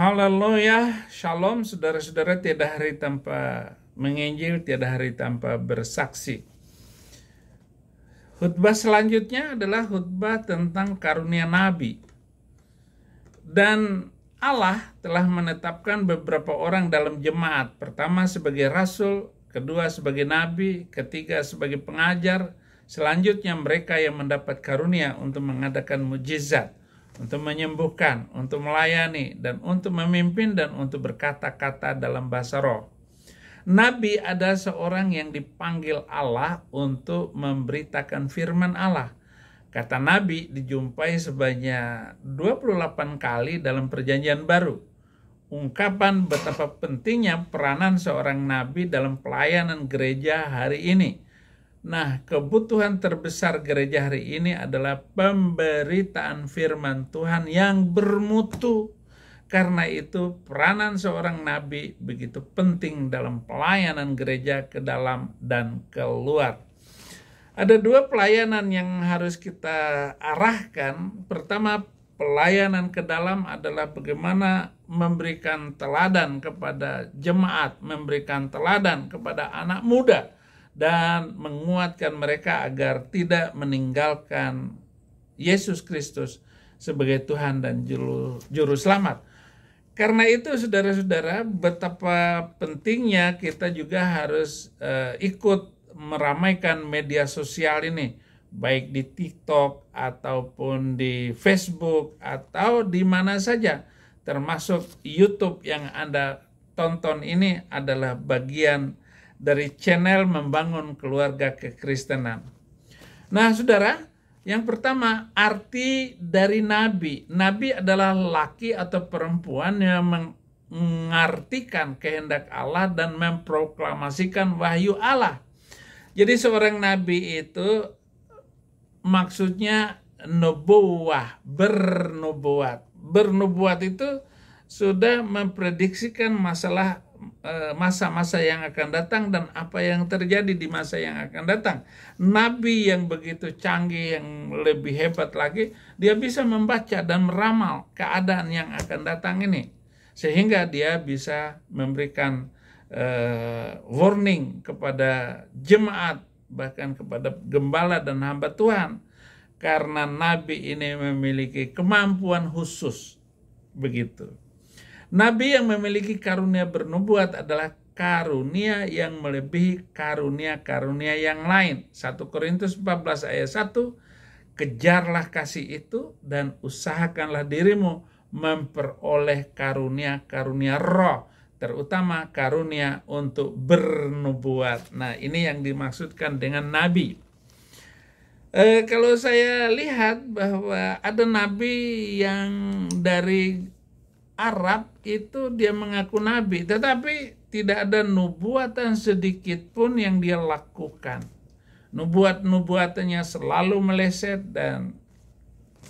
Haleluya, shalom saudara-saudara, tiada hari tanpa menginjil, tiada hari tanpa bersaksi. Khutbah selanjutnya adalah khutbah tentang karunia nabi. Dan Allah telah menetapkan beberapa orang dalam jemaat. Pertama sebagai rasul, kedua sebagai nabi, ketiga sebagai pengajar. Selanjutnya mereka yang mendapat karunia untuk mengadakan mujizat untuk menyembuhkan, untuk melayani, dan untuk memimpin, dan untuk berkata-kata dalam bahasa roh. Nabi ada seorang yang dipanggil Allah untuk memberitakan firman Allah. Kata Nabi dijumpai sebanyak 28 kali dalam perjanjian baru. Ungkapan betapa pentingnya peranan seorang nabi dalam pelayanan gereja hari ini Nah, kebutuhan terbesar gereja hari ini adalah pemberitaan firman Tuhan yang bermutu. Karena itu, peranan seorang nabi begitu penting dalam pelayanan gereja ke dalam dan keluar. Ada dua pelayanan yang harus kita arahkan. Pertama, pelayanan ke dalam adalah bagaimana memberikan teladan kepada jemaat, memberikan teladan kepada anak muda dan menguatkan mereka agar tidak meninggalkan Yesus Kristus sebagai Tuhan dan Juru, juru Selamat. Karena itu, saudara-saudara, betapa pentingnya kita juga harus uh, ikut meramaikan media sosial ini, baik di TikTok ataupun di Facebook atau di mana saja, termasuk YouTube yang Anda tonton ini adalah bagian dari channel membangun keluarga kekristenan. Nah, saudara, yang pertama arti dari nabi. Nabi adalah laki atau perempuan yang mengartikan kehendak Allah dan memproklamasikan wahyu Allah. Jadi seorang nabi itu maksudnya nubuah, bernubuat. Bernubuat itu sudah memprediksikan masalah Eh, masa-masa yang akan datang dan apa yang terjadi di masa yang akan datang. Nabi yang begitu canggih, yang lebih hebat lagi, dia bisa membaca dan meramal keadaan yang akan datang ini. Sehingga dia bisa memberikan uh, warning kepada jemaat, bahkan kepada gembala dan hamba Tuhan. Karena Nabi ini memiliki kemampuan khusus. Begitu. Nabi yang memiliki karunia bernubuat adalah karunia yang melebihi karunia-karunia yang lain. 1 Korintus 14 ayat 1, kejarlah kasih itu dan usahakanlah dirimu memperoleh karunia-karunia roh, terutama karunia untuk bernubuat. Nah ini yang dimaksudkan dengan nabi. E, kalau saya lihat bahwa ada nabi yang dari Arab itu dia mengaku nabi, tetapi tidak ada nubuatan sedikit pun yang dia lakukan. Nubuat-nubuatannya selalu meleset dan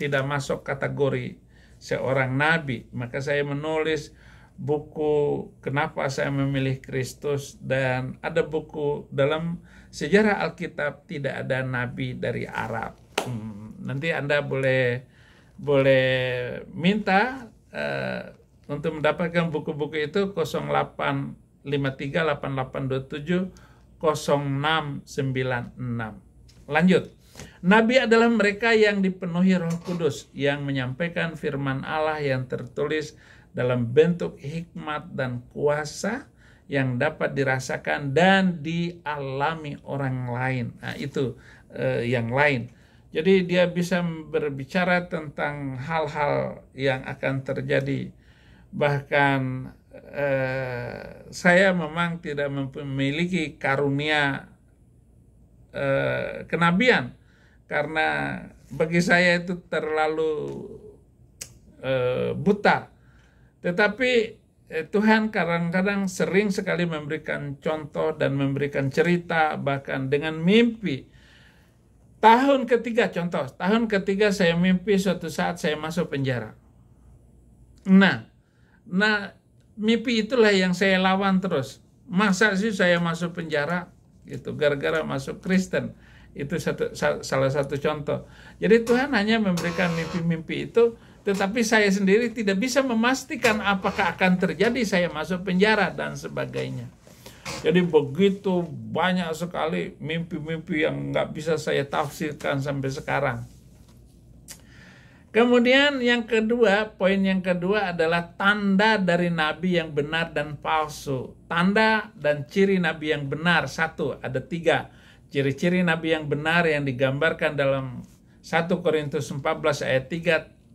tidak masuk kategori seorang nabi. Maka saya menulis buku Kenapa Saya Memilih Kristus dan ada buku dalam sejarah Alkitab tidak ada nabi dari Arab. Hmm, nanti Anda boleh boleh minta eh, untuk mendapatkan buku-buku itu 085388270696. Lanjut. Nabi adalah mereka yang dipenuhi Roh Kudus yang menyampaikan firman Allah yang tertulis dalam bentuk hikmat dan kuasa yang dapat dirasakan dan dialami orang lain. Nah, itu eh, yang lain. Jadi dia bisa berbicara tentang hal-hal yang akan terjadi bahkan eh, saya memang tidak memiliki karunia eh, kenabian karena bagi saya itu terlalu eh, buta. Tetapi eh, Tuhan kadang-kadang sering sekali memberikan contoh dan memberikan cerita bahkan dengan mimpi. Tahun ketiga contoh, tahun ketiga saya mimpi suatu saat saya masuk penjara. Nah, Nah, mimpi itulah yang saya lawan terus. Masa sih saya masuk penjara gitu gara-gara masuk Kristen. Itu satu, salah satu contoh. Jadi Tuhan hanya memberikan mimpi-mimpi itu tetapi saya sendiri tidak bisa memastikan apakah akan terjadi saya masuk penjara dan sebagainya. Jadi begitu banyak sekali mimpi-mimpi yang nggak bisa saya tafsirkan sampai sekarang. Kemudian yang kedua, poin yang kedua adalah tanda dari nabi yang benar dan palsu. Tanda dan ciri nabi yang benar, satu, ada tiga. Ciri-ciri nabi yang benar yang digambarkan dalam 1 Korintus 14 ayat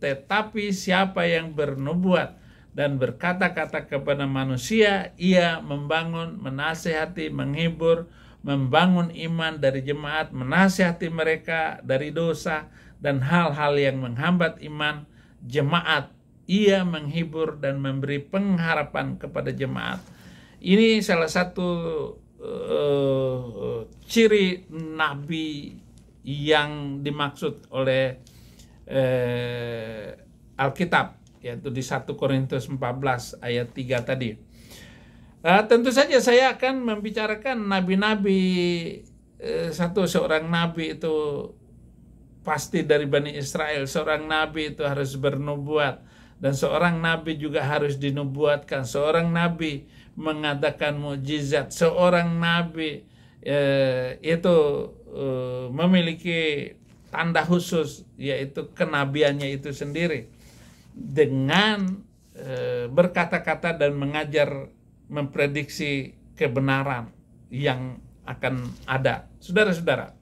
3, tetapi siapa yang bernubuat dan berkata-kata kepada manusia, ia membangun, menasehati, menghibur, membangun iman dari jemaat, menasehati mereka dari dosa, dan hal-hal yang menghambat iman jemaat. Ia menghibur dan memberi pengharapan kepada jemaat. Ini salah satu uh, ciri nabi yang dimaksud oleh uh, Alkitab yaitu di 1 Korintus 14 ayat 3 tadi. Uh, tentu saja saya akan membicarakan nabi-nabi satu seorang nabi itu pasti dari Bani Israel seorang nabi itu harus bernubuat dan seorang nabi juga harus dinubuatkan seorang nabi mengadakan mujizat seorang nabi eh, itu eh, memiliki tanda khusus yaitu kenabiannya itu sendiri dengan eh, berkata-kata dan mengajar memprediksi kebenaran yang akan ada saudara-saudara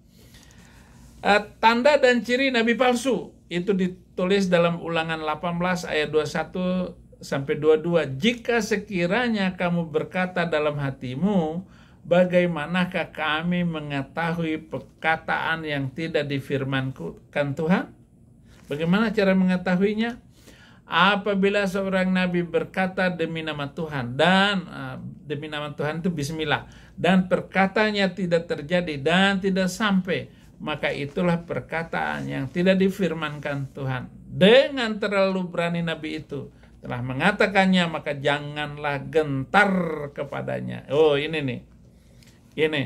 Eh, tanda dan ciri nabi palsu itu ditulis dalam Ulangan 18 ayat 21 sampai 22 jika sekiranya kamu berkata dalam hatimu bagaimanakah kami mengetahui perkataan yang tidak difirmankan Tuhan? Bagaimana cara mengetahuinya? Apabila seorang nabi berkata demi nama Tuhan dan uh, demi nama Tuhan itu bismillah dan perkataannya tidak terjadi dan tidak sampai maka itulah perkataan yang tidak difirmankan Tuhan. Dengan terlalu berani nabi itu telah mengatakannya, maka janganlah gentar kepadanya. Oh, ini nih. Ini.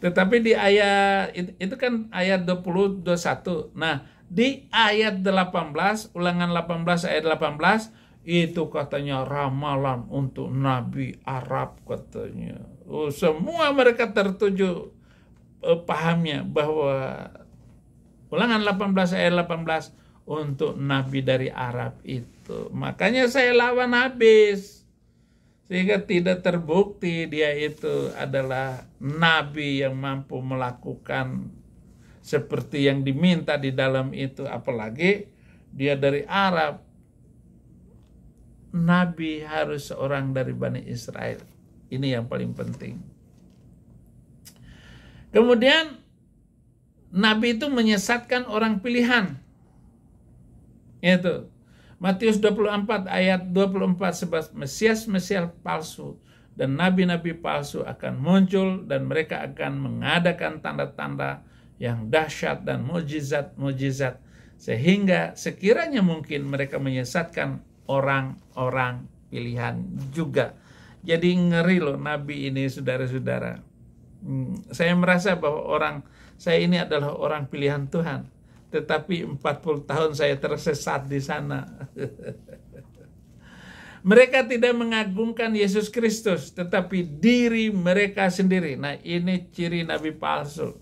Tetapi di ayat itu kan ayat 20 21. Nah, di ayat 18, ulangan 18 ayat 18 itu katanya ramalan untuk nabi Arab katanya. Oh, semua mereka tertuju uh, pahamnya bahwa ulangan 18 ayat 18 untuk nabi dari Arab itu. Makanya saya lawan habis. Sehingga tidak terbukti dia itu adalah nabi yang mampu melakukan seperti yang diminta di dalam itu. Apalagi dia dari Arab. Nabi harus seorang dari Bani Israel. Ini yang paling penting. Kemudian Nabi itu menyesatkan orang pilihan. Itu. Matius 24 ayat 24 sebab Mesias-Mesias palsu dan nabi-nabi palsu akan muncul dan mereka akan mengadakan tanda-tanda yang dahsyat dan mujizat-mujizat sehingga sekiranya mungkin mereka menyesatkan orang-orang pilihan juga. Jadi ngeri loh nabi ini saudara-saudara. Hmm, saya merasa bahwa orang saya ini adalah orang pilihan Tuhan. Tetapi 40 tahun saya tersesat di sana. mereka tidak mengagungkan Yesus Kristus, tetapi diri mereka sendiri. Nah, ini ciri nabi palsu.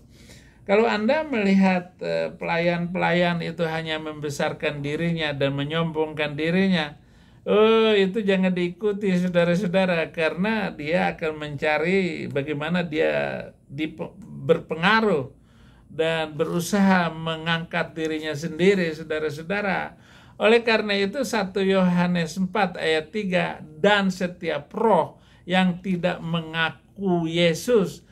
Kalau Anda melihat eh, pelayan-pelayan itu hanya membesarkan dirinya dan menyombongkan dirinya, Oh, itu jangan diikuti saudara-saudara karena dia akan mencari bagaimana dia berpengaruh dan berusaha mengangkat dirinya sendiri saudara-saudara. Oleh karena itu 1 Yohanes 4 ayat 3 dan setiap roh yang tidak mengaku Yesus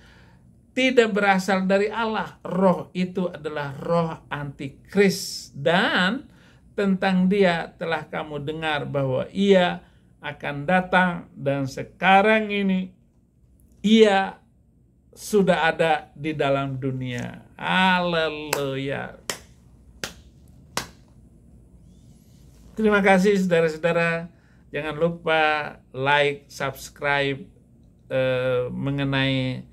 tidak berasal dari Allah. Roh itu adalah roh antikris dan tentang dia telah kamu dengar bahwa ia akan datang dan sekarang ini ia sudah ada di dalam dunia. Haleluya. Terima kasih saudara-saudara. Jangan lupa like, subscribe eh, mengenai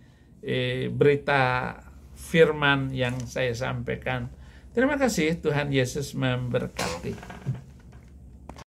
eh, berita firman yang saya sampaikan. Terima kasih Tuhan Yesus memberkati.